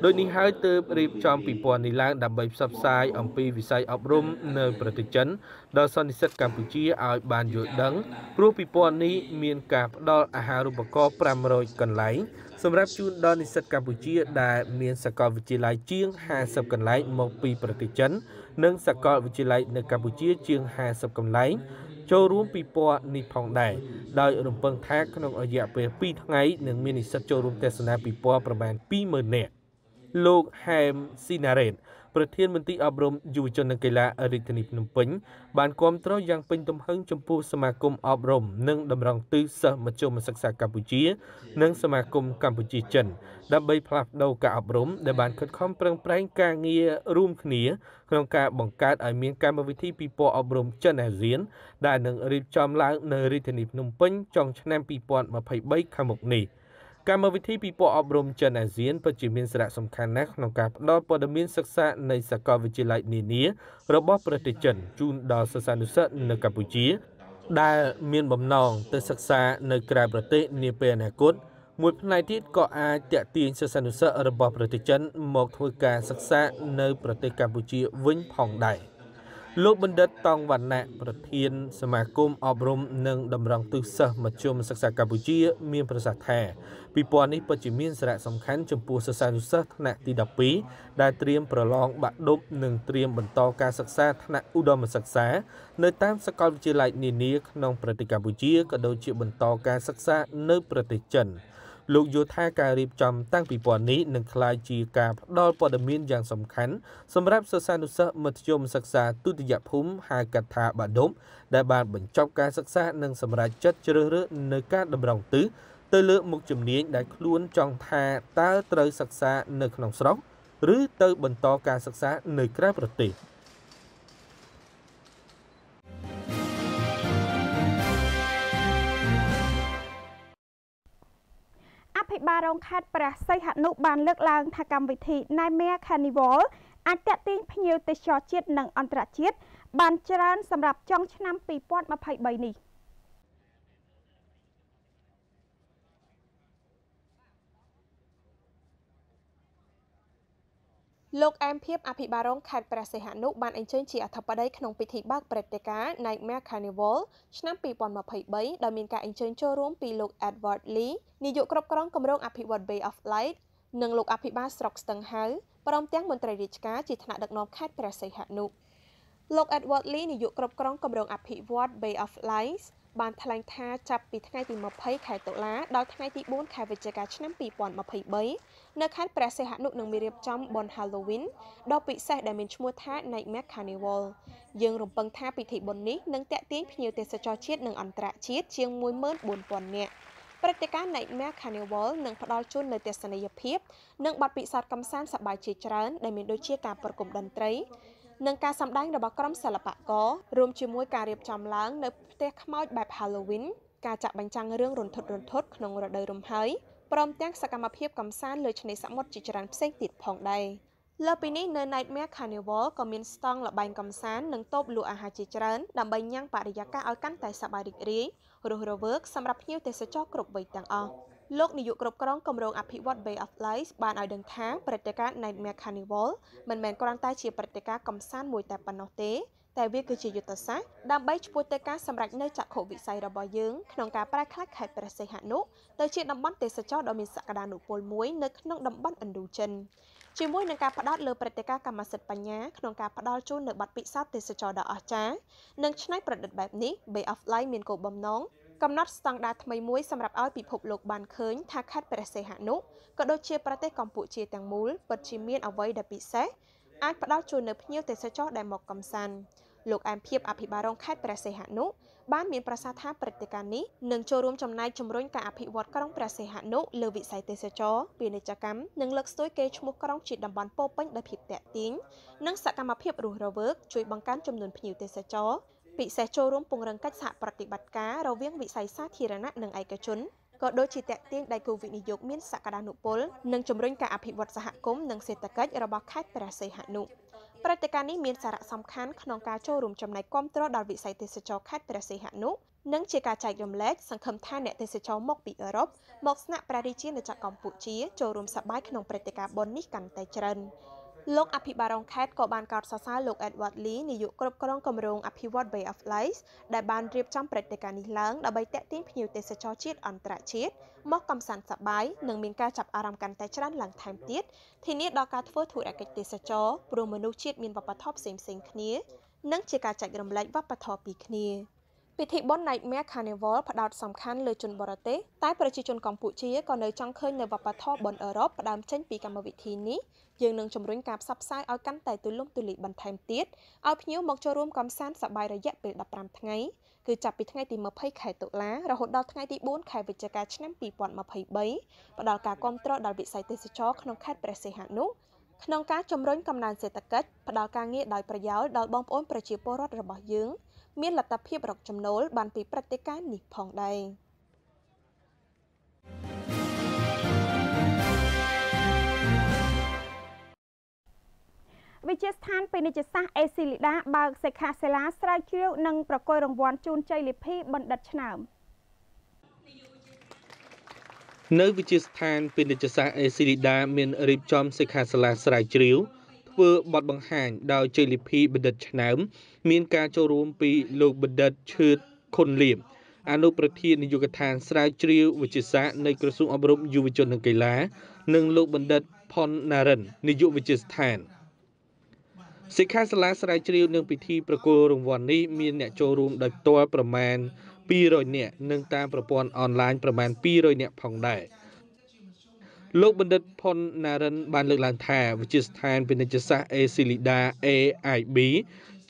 ដូចនេះហើយទើបរៀបចំពិព័រណ៍នេះឡើងដើម្បីផ្សព្វផ្សាយអំពីវិស័យអប់រំនៅប្រទេសចិនដល់សន្និសិទកម្ពុជាឲ្យបានយល់ដឹងព្រោះពិព័រណ៍នេះមានការផ្ដល់អាហារូបករណ៍500កន្លែង សម្រាប់ជូនដល់និស្សិតកម្ពុជាដែលមានសាកលវិទ្យាល័យជាង50កន្លែងមកពីប្រទេសចិននិងសាកលវិទ្យាល័យនៅកម្ពុជាជាង50កន្លែងចូលរួមពិព័រណ៍នេះផងដែរដោយរំពឹងថាក្នុងរយៈពេល2ថ្ងៃនឹងមាននិស្សិតចូលរួមទស្សនាពិព័រណ៍ប្រមាណ20,000នាក់លោកហែមស៊ីណារ៉េតប្រធានមន្ត្រីអប់រំយុវជននិងកីឡារាជធានីភ្នំពេញបានគាំទ្រយ៉ាងពេញទំហឹងចំពោះសមាគមអប់រំនិងតម្រង់ទិសសិស្សមជ្ឈមសិក្សាកម្ពុជា និងសមាគមកម្ពុជាចិនដើម្បីផ្លាស់ប្តូរការអប់រំដែលបានខិតខំប្រឹងប្រែងការងាររួមគ្នាក្នុងការបង្កើតឲ្យមានកម្មវិធីពិព័រណ៍អប់រំចិនអាស៊ានដែលនឹងរៀបចំឡើងនៅរាជធានីភ្នំពេញចុងឆ្នាំ2023ខាងមុខនេះ។កម្មវិធីពិព័រណ៍អប់រំចិនអាស៊ានពិតជាមានសារៈសំខាន់ណាស់ក្នុងការផ្តល់ព័ត៌មានសិក្សានៃសាកលវិទ្យាល័យនានារបស់ប្រទេសចិន ជូនដល់សិស្សានុសិស្សនៅកម្ពុជា ដែលមានបំណងទៅសិក្សានៅក្រៅប្រទេសនាពេលអនាគតមួយផ្នែកទៀតក៏អាចតាក់ទាញសិស្សានុសិស្សរបស់ប្រទេសចិន មកធ្វើការសិក្សានៅប្រទេសកម្ពុជាវិញផងដែរ។លោកបណ្ឌិតតងវណ្ណៈប្រធាន សមាគមអប់រំនិងតម្រង់ទិសសិស្សមធ្យមសិក្សាកម្ពុជា មានប្រសាសន៍ថាពិព័រណ៍នេះពិតជាមានសារៈសំខាន់ចំពោះសិស្សានុសិស្សថ្នាក់ទី12ដែលត្រៀមប្រឡងបាក់ឌុបនិងត្រៀមបន្តការសិក្សាថ្នាក់ឧត្តមសិក្សា នៅតាមសាកលវិទ្យាល័យនានាក្នុងប្រទេសកម្ពុជាក៏ដូចជា បន្តការសិក្សា នៅប្រទេសចិន។លោកយល់ថាការរៀបចំតាំងពីព័ន្ធនេះនឹងក្លាយជាការផ្ដល់ព័ត៌មានយ៉ាងសំខាន់សម្រាប់សិស្សានុសិស្សមធ្យមសិក្សាទុតិយភូមិហៅកាត់ថាបាដុំដែល បានបញ្ចប់ការសិក្សា និងសម្រេចចិត្តជ្រើសរើសនៅការតម្រង់ទិសទៅលើមុខជំនាញដែលខ្លួនចង់ថាតើត្រូវសិក្សានៅក្នុងស្រុកឬទៅបន្តការសិក្សា នៅក្រៅប្រទេស។បាលរងខេត្តព្រះសីហនុបានលើកឡើងថាកម្មវិធី Nightmare Carnival អាចតាក់ទាញភ្ញៀវទេសចរជាតិនិងអន្តរជាតិបានច្រើនសម្រាប់ចុងឆ្នាំ2023នេះ។លោកអែមភិបអភិបាលរងខេត្តព្រះសីហនុបានអញ្ជើញជាអធិបតីក្នុងពិធីបើកព្រឹត្តិការណ៍ Nightmare Carnival ឆ្នាំ2023ដោយមានការអញ្ជើញចូលរួមពីលោក Edward Lee នាយកគ្រប់គ្រងគម្រោងអភិវឌ្ឍ Bay of Light និងលោកអភិបាលស្រុកស្ទឹងហៅព្រមទាំងមន្ត្រីរាជការជាថ្នាក់ដឹកនាំខេត្តព្រះសីហនុលោក Edward Lee នាយកគ្រប់គ្រងគម្រោងអភិវឌ្ឍ Bay of Lights បានថ្លែងថាចាប់ពីថ្ងៃទី20ខែតុលាដល់ថ្ងៃទី4ខែវិច្ឆិកាឆ្នាំ2023នៅខេត្តព្រះសីហនុនឹងមានរៀបចំបុណ្យ Halloween ដ៏ពិសេសដែលមានឈ្មោះថា Nightmare Carnival យើងរំពឹងថាពិធីបុណ្យនេះនឹងទាក់ទាញភ្ញៀវទេសចរជាតិនិងអន្តរជាតិជាង14000នាក់ព្រឹត្តិការណ៍ Nightmare Carnival នឹងផ្ដល់ជូននូវទស្សនីយភាពនិងបទពិសោធន៍កម្សាន្តសប្បាយជាច្រើនដែលមានដូចជាការប្រគំតន្ត្រីនិងការសម្ដែងរបស់ក្រុមសិល្បកររួមជាមួយការរៀបចំឡើងនៅផ្ទះខ្មោចបែប Halloween ការចាក់បញ្ចាំងរឿងរន្ធត់រន្ធត់ក្នុងរដូវរំហើយព្រមទាំងសកម្មភាពកំសាន្តលើឆ្នេរសមុទ្រជាច្រើនផ្សេងទៀតផងដែរលើពីនេះនៅ Nightmare Carnival ក៏មានស្តង់លបែងកំសាន្តនិងតូបលក់អាហារជាច្រើនដើម្បីញ៉ាំងបរិយាកាសឲ្យកាន់តែសប្បាយរីករាយរស់រវើកសម្រាប់ភ្ញៀវទេសចរគ្រប់វ័យទាំងអស់លោកនាយកគ្រប់គ្រងគម្រោងអភិវឌ្ឍ Bay of Lights បានឲ្យដឹងថាព្រឹត្តិការណ៍ Nightmare Carnival មិនមែនគ្រាន់តែជាព្រឹត្តិការណ៍កំសាន្តមួយតែប៉ុណ្ណោះទេតែវាគឺជាយុទ្ធសាស្ត្រដើម្បីឈ្មោះទៅការសម្រេចនៅចក្ខុវិស័យរបស់យើងក្នុងការប្រែក្លាយខេត្តព្រះសីហនុទៅជាតំបន់ទេសចរដ៏មានសក្តានុពលមួយនៅក្នុងតំបន់ឥណ្ឌូចិនជាមួយនឹងការផ្ដោតលើព្រឹត្តិការណ៍កម្មសិទ្ធិបញ្ញាក្នុងការផ្ដល់ជូននូវប័ណ្ណពិសោធន៍ទេសចរដ៏អស្ចារ្យនិងច្នៃប្រឌិតបែបនេះ Bay of Light មានគោលបំណងកំណត់ស្តង់ដារថ្មីមួយសម្រាប់ឲ្យពិភពលោកបានឃើញថាខេត្តព្រះសីហនុក៏ដូចជាប្រទេសកម្ពុជាទាំងមូលពិតជាមានអ្វីដែលពិសេសអាចផ្ដល់ជូននៅភ្ញៀវទេសចរដែលមកកំសាន្តលោកអែមភិបអភិបាលរងខេត្តព្រះសីហនុបានមានប្រសាសន៍ថាព្រឹត្តិការណ៍នេះនឹងចូលរួមចំណែកជំរុញការអភិវឌ្ឍក្រុងព្រះសីហនុលើវិស័យទេសចរ ពាណិជ្ជកម្មនិងលើកស្ទួយកេរ្តិ៍ឈ្មោះក្រុងជាតំបន់ពោពេញដោយភាពតាក់ទាញនិងសកម្មភាពរស់រវើកជួយបង្កើនចំនួនភ្ញៀវទេសចរពិសេសចូលរួមពង្រឹងកិច្ចសហប្រតិបត្តិការរវាងវិស័យសាធារណៈនិងឯកជនក៏ដូចជាតាក់ទាញដៃគូវិនិយោគមានសក្តានុពលនិងជំរុញការអភិវឌ្ឍសហគមន៍និងសេដ្ឋកិច្ចរបស់ខេត្តព្រះសីហនុព្រឹត្តិការណ៍នេះមានសារៈសំខាន់ក្នុងការចូលរួមចំណែកគាំទ្រដល់វិស័យទេសចរខេត្តព្រះសីហនុនិងជាការចែករំលែកសង្ឃឹមថាអ្នកទេសចរមកពីអឺរ៉ុបមកស្នាក់ព្រះរាជាណាចក្រកម្ពុជាចូលរួមសប្បាយក្នុងព្រឹត្តិការណ៍បុណ្យនេះកាន់តែច្រើន។លោកអភិបាលរងខេត្តក៏បានកោតសរសើរលោក Edward Lee នាយកគ្រប់គ្រងគម្រោងអភិវឌ្ឍ Bay of Lights ដែលបានរៀបចំព្រឹត្តិការណ៍នេះឡើងដើម្បីទាក់ទាញភ្ញៀវទេសចរជាតិអន្តរជាតិមកកំសាន្តសប្បាយនិងមានការចាប់អារម្មណ៍កាន់តែច្រើនឡើងថែមទៀតធានាដល់ការធ្វើធុរកិច្ចទេសចរព្រោះមនុស្សជាតិមានវប្បធម៌ផ្សេងៗគ្នានិងជាការចែករំលែកវប្បធម៌ពីគ្នា។ពិធីបុណ្យ Nightmare Carnival ផ្ដោតសំខាន់លើជនបរទេសតែប្រជាជនកម្ពុជាក៏នៅចង់ឃើញនៅវប្បធម៌បុណ្យអឺរ៉ុបផ្ដើមចេញពីកម្មវិធីនេះយើងនឹងជំរុញការផ្សព្វផ្សាយឲ្យកាន់តែទូលំទូលាយបន្ថែមទៀតឲ្យភ្ញៀវមកចូលរួមកំសាន្តសប្បាយរយៈពេល15ថ្ងៃគឺចាប់ពីថ្ងៃទី20ខែតុលារហូតដល់ថ្ងៃទី4ខែវិច្ឆិកាឆ្នាំ2023ផ្ដល់ការគាំទ្រដល់វិស័យទេសចរក្នុងខេត្តព្រះសីហនុក្នុងការជំរុញកំណើនសេដ្ឋកិច្ចផ្ដល់ការងារដោយប្រយោលដល់បងប្អូនប្រជាពលរដ្ឋរបស់យើងមានលទ្ធភាពរកចំណូលបានពីព្រឹត្តិការណ៍នេះផងដែរវិទ្យាស្ថានពាណិជ្ជសាស្ត្រអេស៊ីលីដា បើកសិក្ខាសាលាស្រាវជ្រាវនិងប្រគល់រង្វាន់ជូនជ័យលាភីបណ្ឌិតឆ្នើមនៅវិទ្យាស្ថានពាណិជ្ជសាស្ត្រអេស៊ីលីដាមានរៀបចំសិក្ខាសាលាស្រាវជ្រាវធ្វើបទបង្ហាញដោយជ័យលីភីបណ្ឌិតឆ្នើមមាន ការចូលរួម ពីលោកបណ្ឌិតឈឿតខុនលៀមអនុប្រធាននាយកដ្ឋានស្រាវជ្រាវវិទ្យាសាស្ត្រនៃក្រសួងអប់រំយុវជននិងកីឡានិងលោកបណ្ឌិតផុនណារិននាយកវិទ្យាស្ថានសិក្ខាសាលាស្រាវជ្រាវនឹងពិធីប្រគល់រង្វាន់នេះមានអ្នកចូលរួមដោយផ្ទាល់ប្រមាណ200នាក់និង តាមប្រព័ន្ធអនឡាញប្រមាណ200នាក់ផងដែរ។លោកបណ្ឌិត ផុនណារិន បានលើកឡើងថាវិទ្យាស្ថាន ពាណិជ្ជសាស្ត្រអេស៊ីលីដា AIB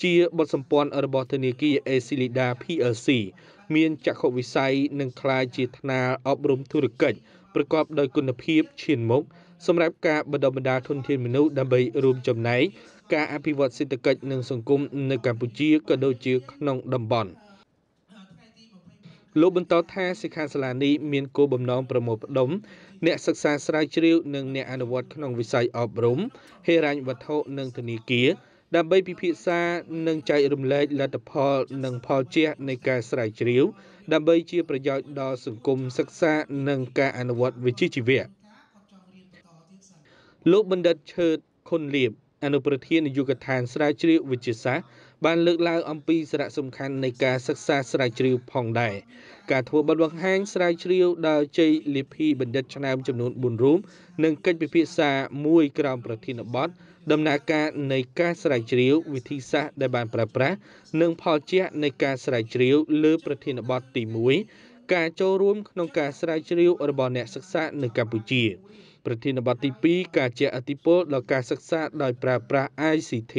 ជា បុតសម្ព័ន្ធរបស់ធនាគារអេស៊ីលីដា PLC មានចក្ខុវិស័យនិងក្លាយជាថ្នាលអប់រំធុរកិច្ចប្រកបដោយគុណភាពឈានមុខសម្រាប់ការបណ្ដុះបណ្ដាលធនធានមនុស្សដើម្បីរួមចំណែកការអភិវឌ្ឍសេដ្ឋកិច្ចនិងសង្គមនៅកម្ពុជាក៏ដូចជាក្នុងតំបន់លោកបន្តថាសិក្ខាសាលានេះមានគោលបំណងប្រមូលផ្ដុំអ្នកសិក្សាស្រាវជ្រាវនិងអ្នកអនុវត្តក្នុងវិស័យអប់រំហិរញ្ញវត្ថុនិងធនាគារដើម្បីពិភាក្សានិងចែករំលែកលទ្ធផល និងផលជះនៃការស្រាវជ្រាវដើម្បីជាប្រយោជន៍ដល់សង្គមសិក្សា និងការអនុវត្តវិជ្ជាជីវៈលោកបណ្ឌិតឈើតខុនលៀបអនុប្រធាននាយកដ្ឋានស្រាវជ្រាវវិទ្យាសាស្ត្របានលើកឡើងអំពីសារៈសំខាន់នៃការសិក្សាស្រាវជ្រាវផងដែរការធ្វើបទបង្ហាញស្រាវជ្រាវដោយជ័យលីភីបណ្ឌិតឆ្នាំចំនួន4រូបនិងកិច្ចពិភាក្សាមួយក្រោមប្រធានបទដំណើរការនៃការស្រាវជ្រាវវិធីសាស្ត្រដែលបានប្រើប្រាស់និងផលជះនៃការស្រាវជ្រាវលើប្រធានបទទី1ការចូលរួមក្នុងការស្រាវជ្រាវរបស់អ្នកសិក្សានៅកម្ពុជា ប្រធានបទទី2ការជះឥទ្ធិពលដល់ការសិក្សាដោយប្រើប្រាស់ ICT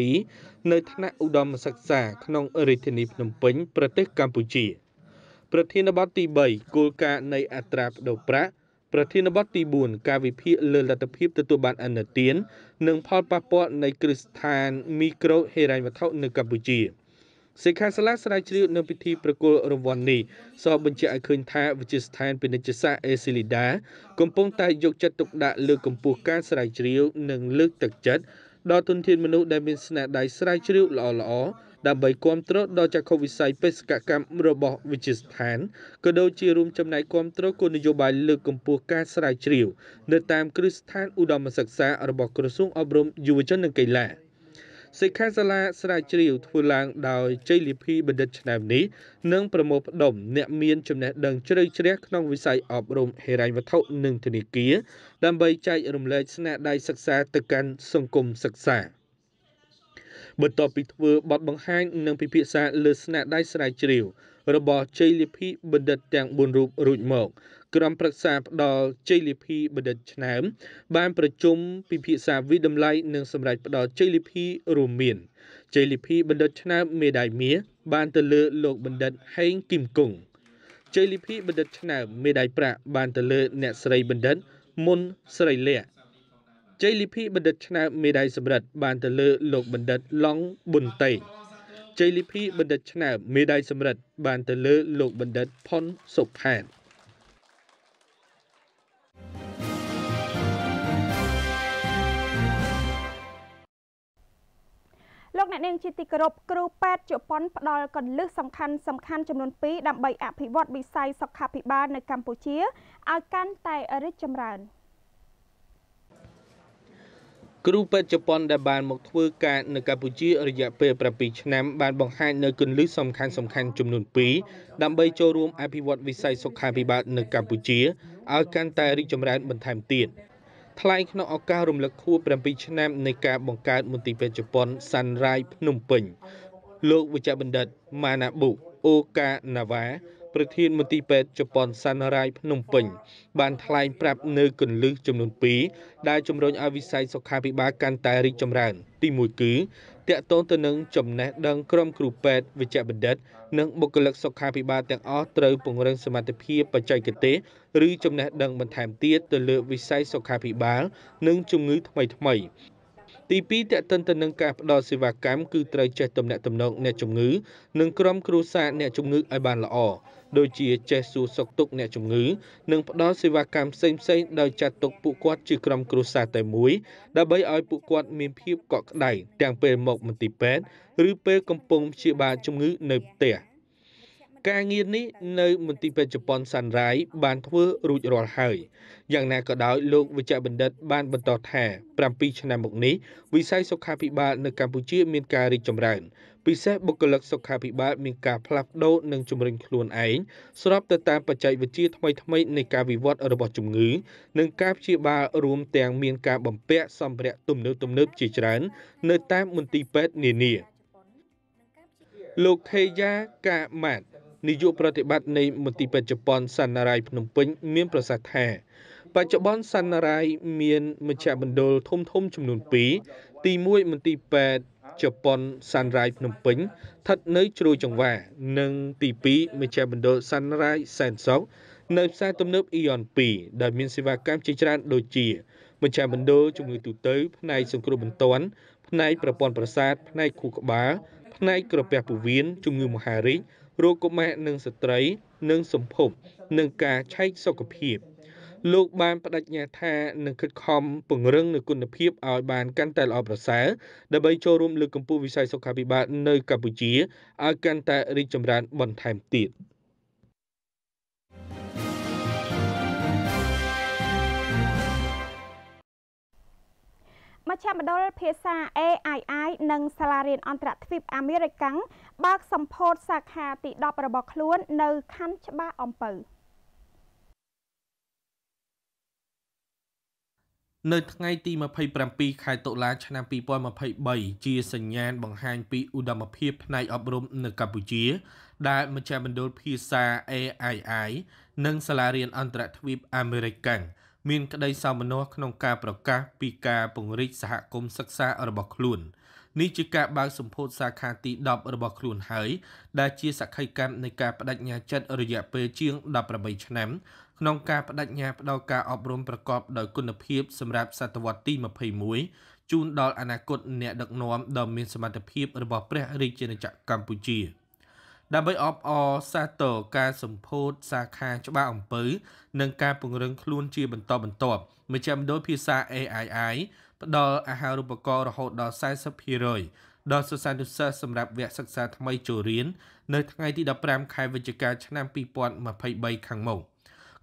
នៅថ្នាក់ឧត្តមសិក្សាក្នុងរាជធានីភ្នំពេញប្រទេសកម្ពុជា។ប្រធានបទទី3គោលការណ៍នៃអត្រាប្តូរប្រាក់ប្រធានបទទី4ការវិភាគលើលទ្ធភាពទទួលបានអនុទាននិងផលប៉ះពាល់នៃគ្រឹះស្ថានមីក្រូហិរញ្ញវត្ថុ នៅកម្ពុជាសិក្ខាសាលាស្រាវជ្រាវនៅពិធីប្រគល់រង្វាន់នេះសរបញ្ជាក់ឲ្យឃើញថាវិទ្យាស្ថានពាណិជ្ជសាស្ត្រអេស៊ីលីដាកំពុង តែយកចិត្តទុកដាក់លើកម្ពស់ការស្រាវជ្រាវ និងលើកទឹកចិត្តដល់ទុនធានមនុស្សដែលមានស្នាដៃស្រាវជ្រាវល្អៗដើម្បីគាំទ្រដល់ចក្ខុវិស័យបេសកកម្មរបស់វិទ្យាស្ថានក៏ដូចជារួមចំណែកគាំទ្រគោលនយោបាយលើកកម្ពស់ការស្រាវជ្រាវនៅតាម គ្រឹះស្ថានឧត្តមសិក្សា របស់ក្រសួងអប់រំយុវជននិងកីឡាសិក្ខាសាលាស្រាវជ្រាវធ្វើឡើងដោយជ័យលីភីបណ្ឌិតឆ្នាំនេះនិងប្រមូលផ្ដុំអ្នកមានចំណេះដឹង ជ្រៅជ្រះក្នុង វិស័យអប់រំហិរញ្ញវត្ថុនិងធនាគារដើម្បីចែករំលែកស្នាដៃសិក្សាទៅកាន់សង្គមសិក្សា។បន្ទាប់ពីធ្វើបទបង្ហាញនិងពិភាក្សាលើស្នាដៃស្រាវជ្រាវរបស់ជ័យលីភីបណ្ឌិតទាំង4រូបរួចមក ក្រុមប្រឹក្សាផ្ដល់ជ័យលីភីបណ្ឌិតឆ្នាំបានប្រជុំពិភាក្សាវិតម្លៃនិងសម្រេចផ្ដល់ជ័យលីភីរួមមានជ័យលីភីបណ្ឌិតឆ្នាំមេដាយមាសបានទៅលើលោកបណ្ឌិតហេងគឹមគង់ជ័យលីភីបណ្ឌិតឆ្នាំមេដាយប្រាក់បានទៅលើអ្នកស្រីបណ្ឌិតមុនស្រីលក្ខជ័យលីភីបណ្ឌិតឆ្នើមមេដាយសម្រិទ្ធបាន ទៅលើលោកបណ្ឌិតឡុងប៊ុនតេជ័យលីភីបណ្ឌិតឆ្នើមមេដាយសម្រិទ្ធបានទៅលើលោកបណ្ឌិតផុនសុផានលោកអ្នកនាងជាទីគោរពគ្រូពេទ្យជប៉ុនផ្ដល់កលិះសំខាន់សំខាន់ចំនួន2ដើម្បីអភិវឌ្ឍវិស័យសុខាភិបាលនៅកម្ពុជាឲ្យកាន់តែរីកចម្រើន។គ្រូពេទ្យជប៉ុនដែលបានមកធ្វើការនៅកម្ពុជារយៈពេល7ឆ្នាំបានបង្ហាញនៅគន្លឹះសំខាន់សំខាន់ចំនួន2ដើម្បីចូលរួមអភិវឌ្ឍវិស័យសុខាភិបាលនៅកម្ពុជាឲ្យកាន់តែរីកចម្រើនបន្ថែមទៀតថ្លែងក្នុងឱកាសរំលឹកខួប7ឆ្នាំនៃការបង្កើតមន្ទីរពេទ្យជប៉ុន Sunrise ភ្នំពេញលោកវិជ្ជបណ្ឌិតម៉ាណាប៊ូអូកាណាវ៉ាប្រធានមន្ទីរពេទ្យជប៉ុនសានរាយភ្នំពេញបានថ្លែងប្រាប់នៅគន្លឹះចំនួន2ដែលជំរុញឲ្យវិស័យសុខាភិបាលកាន់តែរីកចម្រើន ទី1គឺតកតងទៅនឹងចំណេះដឹងក្រុមគ្រូពេទ្យវិជ្ជបណ្ឌិតនិងបុគ្គលិកសុខាភិបាលទាំងអស់ត្រូវពង្រឹងសមត្ថភាពបច្ចេកទេសឬចំណេះដឹងបន្ថែមទៀតទៅលើវិស័យសុខាភិបាលនិងជំងឺថ្មីថ្មីទី2តេតិនទៅនឹងការផ្ដល់សេវាកម្មគឺត្រូវចេះទំនាក់ទំនងអ្នកជំងឺនិងក្រុមគ្រួសារអ្នក ជំងឺឲ្យបានល្អដូចជាចេះសួរសុខទុក្ខអ្នកជំងឺនិងផ្ដល់សេវាកម្មផ្សេងៗដោយចាត់ទុកពួកគាត់ជាក្រុមគ្រួសារតែមួយដើម្បីឲ្យពួកគាត់មានភាពកក់ក្ដៅទាំងពេលមកមន្ទីរពេទ្យឬពេលកំពុងព្យាបាលជំងឺនៅផ្ទះការងារនេះនៅមន្ទីរពេទ្យជប៉ុនសាន់រ៉ៃបានធ្វើរួចរាល់ហើយយ៉ាងណាក៏ដោយលោកវិជ្ជបណ្ឌិតបានបន្តថា7ឆ្នាំមកនេះវិស័យសុខាភិបាលនៅកម្ពុជាមានការរីកចម្រើនពិសេសបុគ្គលិកសុខាភិបាលមានការផ្លាស់ប្ដូរនិងជំរុញខ្លួនឯងស្របទៅតាមបច្ចេកវិទ្យាថ្មីៗនៃការវិវត្តរបស់ជំងឺនិងការព្យាបាលរួមទាំងមានការបំពាក់សម្ភារៈទំនើបទំនើបជាច្រើននៅតាមមន្ទីរពេទ្យនានាលោកខេយ៉ាកាម៉ាត់នាយកប្រតិបត្តិនៃមន្ទីរពេទ្យជប៉ុនសាណារ៉ៃភ្នំពេញមានប្រសាសន៍ថា បច្ចុប្បន្នសាណារ៉ៃមានមជ្ឈមណ្ឌលធំធំចំនួន2ទី1មន្ទីរពេទ្យជប៉ុន Sunrise ភ្នំពេញស្ថិតនៅ ជ្រោយចង្វានិងទី2មជ្ឈមណ្ឌល Sunrise Sensor នៅផ្សារទំនើប Aeon 2ដែលមានសេវាកម្មជាច្រើនដូចជាមជ្ឈមណ្ឌលជំងឺទូទៅផ្នែកសង្គ្រោះបន្ទាន់ផ្នែកប្រព័ន្ធប្រសាទផ្នែកខួរក្បាលផ្នែកក្រពះពោះវៀនជំងឺមហារីករោគកុមារនិងស្ត្រី និងសម្ភពនឹងការឆែកសុខភាព។លោកបានបដិញ្ញាថានឹងខិតខំពង្រឹងនូវគុណភាពឲ្យបានកាន់តែល្អប្រសើរដើម្បីចូលរួមលើកកម្ពស់វិស័យសុខាភិបាលនៅកម្ពុជាឲ្យកាន់តែរីកចម្រើនបន្ថែមទៀត។មជ្ឈមណ្ឌលភាសា AII និងសាលារៀនអន្តរជាតិអាមេរិកកាំងបើកសម្ពោធសាខាទី10របស់ខ្លួននៅខណ្ឌច្បារអំពៅ។នៅថ្ងៃទី27ខែតុលាឆ្នាំ2023ជាសញ្ញាណបង្ហាញពីឧត្តមភាពផ្នែកអប់រំនៅកម្ពុជាដែលមជ្ឈមណ្ឌលភាសា AII និងសាលារៀនអន្តរទ្វីបអាមេរិកកាំងមានក្តីសោមនស្សក្នុងការប្រកាសពីការពង្រីកសហគមន៍សិក្សារបស់ខ្លួននេះជាការបើកសម្ពោធសាខាទី10របស់ខ្លួនហើយដែលជាសក្ខីកម្មនៃការបដិញ្ញាចិត្តរយៈពេលជាង18ឆ្នាំក្នុងការបដិញ្ញាផ្ដល់ការអប់រំប្រកបដោយគុណភាពសម្រាប់សតវត្សទី21ជូនដល់អនាគតអ្នកដឹកនាំដ៏មានសមត្ថភាពរបស់ព្រះរាជាណាចក្រកម្ពុជាដើម្បីអបអរសាទរការសម្ពោធសាខាច្បារអំពើនិងការពង្រឹងខ្លួនជាបន្តបន្ទាប់មជ្ឈមណ្ឌលភាសា AII ផ្ដល់អាហារូបករណ៍រហូតដល់40%ដល់សិស្សានុសិស្សសម្រាប់វគ្គសិក្សាថ្មីចូលរៀននៅថ្ងៃទី15ខែវិច្ឆិកាឆ្នាំ2023ខាងមុខ។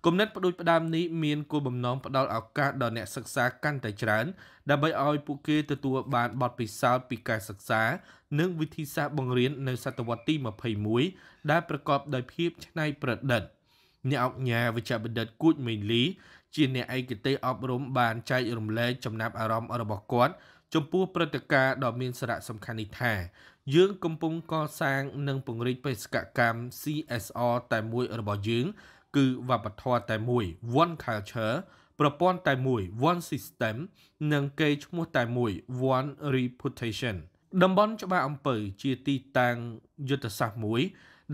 គំនិតផ្ដួចផ្ដើមនេះមានគោលបំណងផ្ដល់ឱកាសដល់អ្នកសិក្សាកាន់តែច្រើនដើម្បីឲ្យពួកគេទទួលបានបទពិសោធន៍ពីការសិក្សា និងវិធីសាស្ត្របង្រៀននៅសតវត្សទី21ដែលប្រកបដោយភាពច្នៃប្រឌិតអ្នកអគ្គញាវិជ្ជបណ្ឌិតគូចមេលី ជាអ្នកឯកទេសអប់រំបានចែករំលែកចំណាប់អារម្មណ៍របស់គាត់ ចំពោះព្រឹត្តិការណ៍ដ៏មានសារៈសំខាន់នេះថាយើងកំពុងកសាងនិងពង្រីកបេសកកម្ម CSR តែមួយរបស់យើងគឺវប្បធម៌តែមួយ one culture ប្រព័ន្ធតែមួយ one system និងកេរឈ្មោះតែមួយ one reputation តំបន់ច្បារអំពើជាទីតាំងយុទ្ធសាស្ត្រមួយ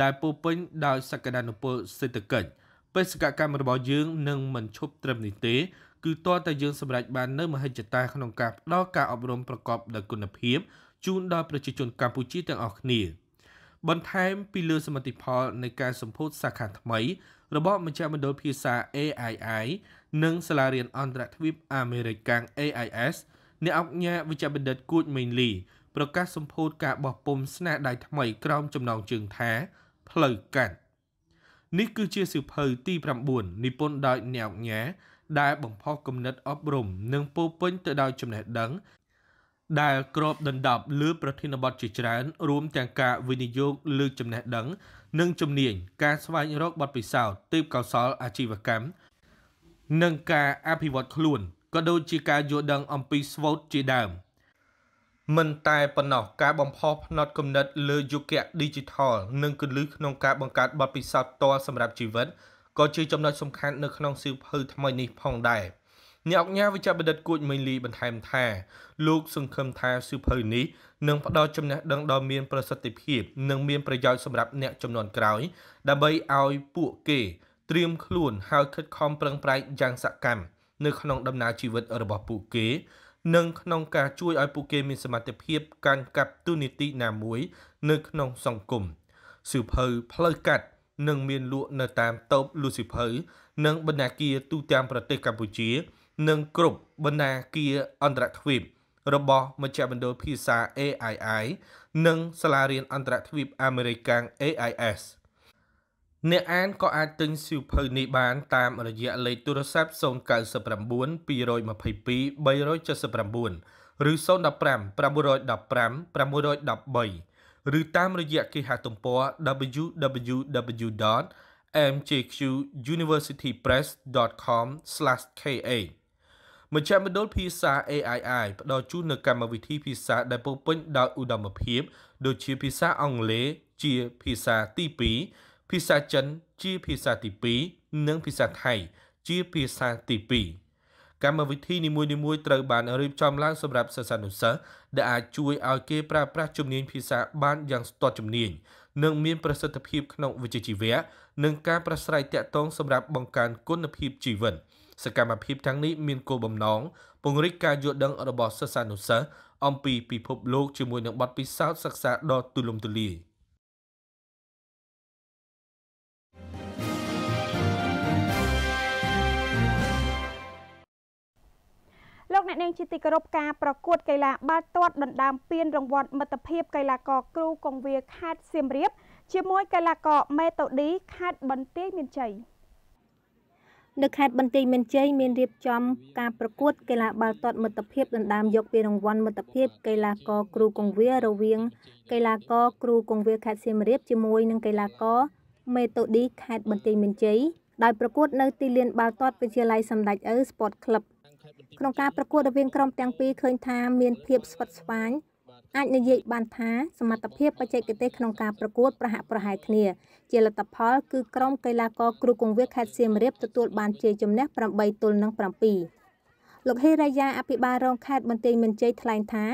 ដែលពោពេញដោយសក្តានុពលសេដ្ឋកិច្ចបេសកកម្មរបស់យើងនឹងមិនឈប់ត្រឹមនេះទេ គឺតរតែយើងសម្រេចបាននូវមហិច្ឆតាក្នុងការផ្តល់ការអប់រំប្រកបដោយគុណភាពជូនដល់ប្រជាជនកម្ពុជាទាំងអស់គ្នាបន្ថែមពីលើសមិទ្ធផលនៃការសម្ពោធសាខាថ្មីរបស់មជ្ឈមណ្ឌលភាសា AII និងសាលារៀនអន្តរទ្វីបអាមេរិកកាំង AIS អ្នកអង្គការវិជ្ជបណ្ឌិតគួចមេងលី ប្រកាសសម្ពោធការបោះពុំស្នាដៃថ្មីក្រោមចំណងជើងថាផ្លូវកាត់នេះគឺជាសៀវភៅទី9និពន្ធដោយអ្នកអង្គការដែលបំផុសគំនិតអប់រំនិងពោពេញទៅដោយចំណេះដឹង ដែលក្របដណ្ដប់លើប្រធានបទជាច្រើន រួមទាំងការវិនិយោគលើចំណេះដឹងនិងជំនាញការស្វែងរកបទពិសោធន៍ទេពកោសលអាជីវកម្មនិងការអភិវឌ្ឍខ្លួនក៏ដូចជាការយល់ដឹងអំពីស្វូតជាដើមមិនតែប៉ុណ្ណោះការបំផុសផ្នត់គំនិត លើយុគៈ Digital និងគន្លឹះក្នុងការបង្កើតបទពិសោធន៍ផ្ទាល់សម្រាប់ជីវិតក៏ជាចំណុចសំខាន់នៅក្នុងសៀវភៅថ្មីនេះផងដែរអ្នកអគ្គញាវិជ្ជបណ្ឌិតគួចមេងលីបន្ថែមថា លោក សង្ឃឹមថាសៀវភៅនេះនិងផ្ដល់ចំណេះដឹងដ៏មានប្រសិទ្ធភាពនិងមានប្រយោជន៍សម្រាប់អ្នកចំនួនក្រោយដើម្បីឲ្យពួកគេ ត្រៀមខ្លួនហើយខិតខំប្រឹងប្រែងយ៉ាងសកម្មនៅក្នុងដំណើរជីវិតរបស់ពួកគេ និងក្នុងការជួយឲ្យពួកគេមានសមត្ថភាពកាន់កាប់ទូនីតិណាមួយ នៅក្នុងសង្គមសៀវភៅផ្លូវកាត់នឹងមានលក់នៅតាមតូបលូស៊ីភៅនិងបណ្ណាគារទូទាំងប្រទេសកម្ពុជា និងគ្រប់បណ្ណាគារអន្តរជាតិរបស់មជ្ឈមណ្ឌលភាសា AII និងសាលារៀនអន្តរទ្វីបអាមេរិកកាំង AIS អ្នកអានក៏អាចទិញសៀវភៅនេះបានតាមរយៈលេខទូរស័ព្ទ099 222 379ឬ015 915 913ឬតាមរយៈគេហទំព័រ www.mjquniversitypress.com/ka មជ្ឈមណ្ឌលភាសា AII ផ្ដល់ជូននូវកម្មវិធីភាសាដែលពោពេញដោយឧត្តមភាពដូចជាភាសាអង់គ្លេសជាភាសាទី2ភាសាចិនជាភាសាទី2និងភាសាថៃជាភាសាទី2កម្មវិធីនីមួយៗត្រូវបានរៀបចំឡើងសម្រាប់សិស្សានុសិស្សដែលអាចជួយឲ្យគេប្រើប្រាស់ជំនាញភាសាបានយ៉ាងស្ទាត់ជំនាញនិងមាន ប្រសិទ្ធភាពក្នុងវិជ្ជាជីវៈនិងការប្រស្រ័យទាក់ទងសម្រាប់បង្កើនគុណភាពជីវិត។សកម្មភាពទាំងនេះមានគោលបំណងពង្រឹងការយល់ដឹងរបស់សិស្សានុសិស្សអំពីពិភពលោកជាមួយនឹងបទពិសោធន៍សិក្សាដ៏ទូលំទូលាយលោកអ្នកនាងជាទីគោរពការប្រកួត កីឡាបាល់ទាត់ដណ្ដើម ពានរង្វាន់មិត្តភាពកីឡាករគ្រូកងវាខេត្តសៀមរាប ជាមួយកីឡាករមេតូឌីខេត្តបន្ទាយមានជ័យនៅខេត្តបន្ទាយមានជ័យមានរៀបចំការប្រកួតកីឡាបាល់ទាត់មិត្តភាពដណ្ដើមយកពានរង្វាន់មិត្តភាព កីឡាករគ្រូកងវារវាង កីឡាករគ្រូកងវាខេត្តសៀមរាបជាមួយនឹងកីឡាករមេតូឌីខេត្តបន្ទាយមានជ័យដោយប្រកួតនៅទីលានបាល់ទាត់វិទ្យាល័យសម្ដេចឪ Sport Club ក្នុងការប្រកួតរវាងក្រុមទាំងពីរឃើញថាមានភាពស្វិតស្វាញអាចនិយាយបានថាសមត្ថភាពបច្ចេកទេសក្នុងការប្រកួតប្រហាក់ប្រហែលគ្នា ជាលទ្ធផលគឺក្រុមកីឡាករគ្រូគង្វាលខេត្តសៀមរាបទទួលបានជ័យជំនះ8ទល់នឹង7លោកហេរាយ៉ាអភិបាលរងខេត្តបន្ទាយមានជ័យថ្លែងថា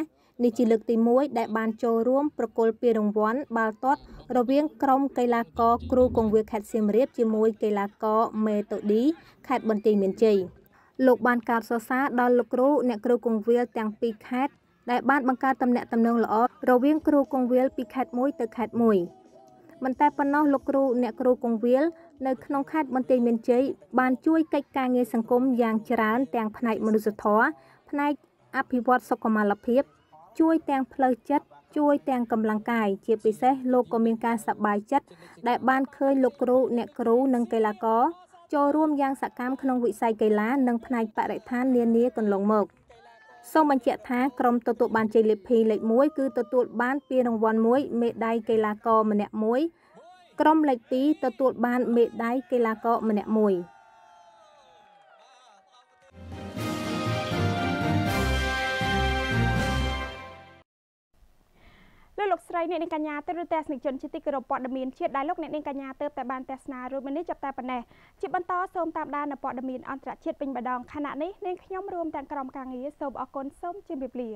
នេះជាលើកទី1ដែលបានចូលរួមប្រគល់ពានរង្វាន់បាល់ទាត់រវាងក្រុមកីឡាករគ្រូគង្វាលខេត្តសៀមរាប ជាមួយកីឡាករមេតូឌីខេត្តបន្ទាយមានជ័យលោកបានកោតសរសើរដល់លោកគ្រូអ្នកគ្រូគង្វាលទាំងពីរខេត្តដែលបានបង្កើតទំនាក់ទំនងល្អរវាងគ្រូគង្វាលពីខេត្តមួយទៅខេត្តមួយមិនតែប៉ុណ្ណោះលោកគ្រូអ្នកគ្រូគង្វាលនៅក្នុងខេត្តបន្ទាយមានជ័យបានជួយកិច្ចការងារសង្គមយ៉ាងច្រើនទាំងផ្នែកមនុស្សធម៌ផ្នែកអភិវឌ្ឍសុខុមាលភាពជួយទាំងផ្លូវចិត្តជួយទាំងកម្លាំងកាយជាពិសេសលោកក៏មានការសប្បាយចិត្តដែលបានឃើញលោកគ្រូអ្នកគ្រូនិងកីឡាករចូលរួមយ៉ាងសកម្មក្នុងវិស័យកីឡានិងផ្នែកបរិស្ថាននានាកន្លងមក។សូមបញ្ជាក់ថាក្រុមទទួលបានជ័យលាភីលេខ1គឺទទួលបានពានរង្វាន់មួយមេដាយកីឡាករម្នាក់មួយក្រុមលេខ2ទទួលបានមេដាយកីឡាករម្នាក់មួយ។លោកលោកស្រីអ្នកនាងកញ្ញាទិរទេសនិកជនជាទីគោរពព័ត៌មានជាតិដែលលោកអ្នកនាងកញ្ញាទើបតែបានទស្សនារួមនេះចាប់តែប៉ុណ្ណេះជាបន្តសូមតាមដាននៅព័ត៌មានអន្តរជាតិពេញម្ដងខណៈនេះនាងខ្ញុំរួមទាំងក្រុមការងារសូមអរគុណសូមជម្រាបលា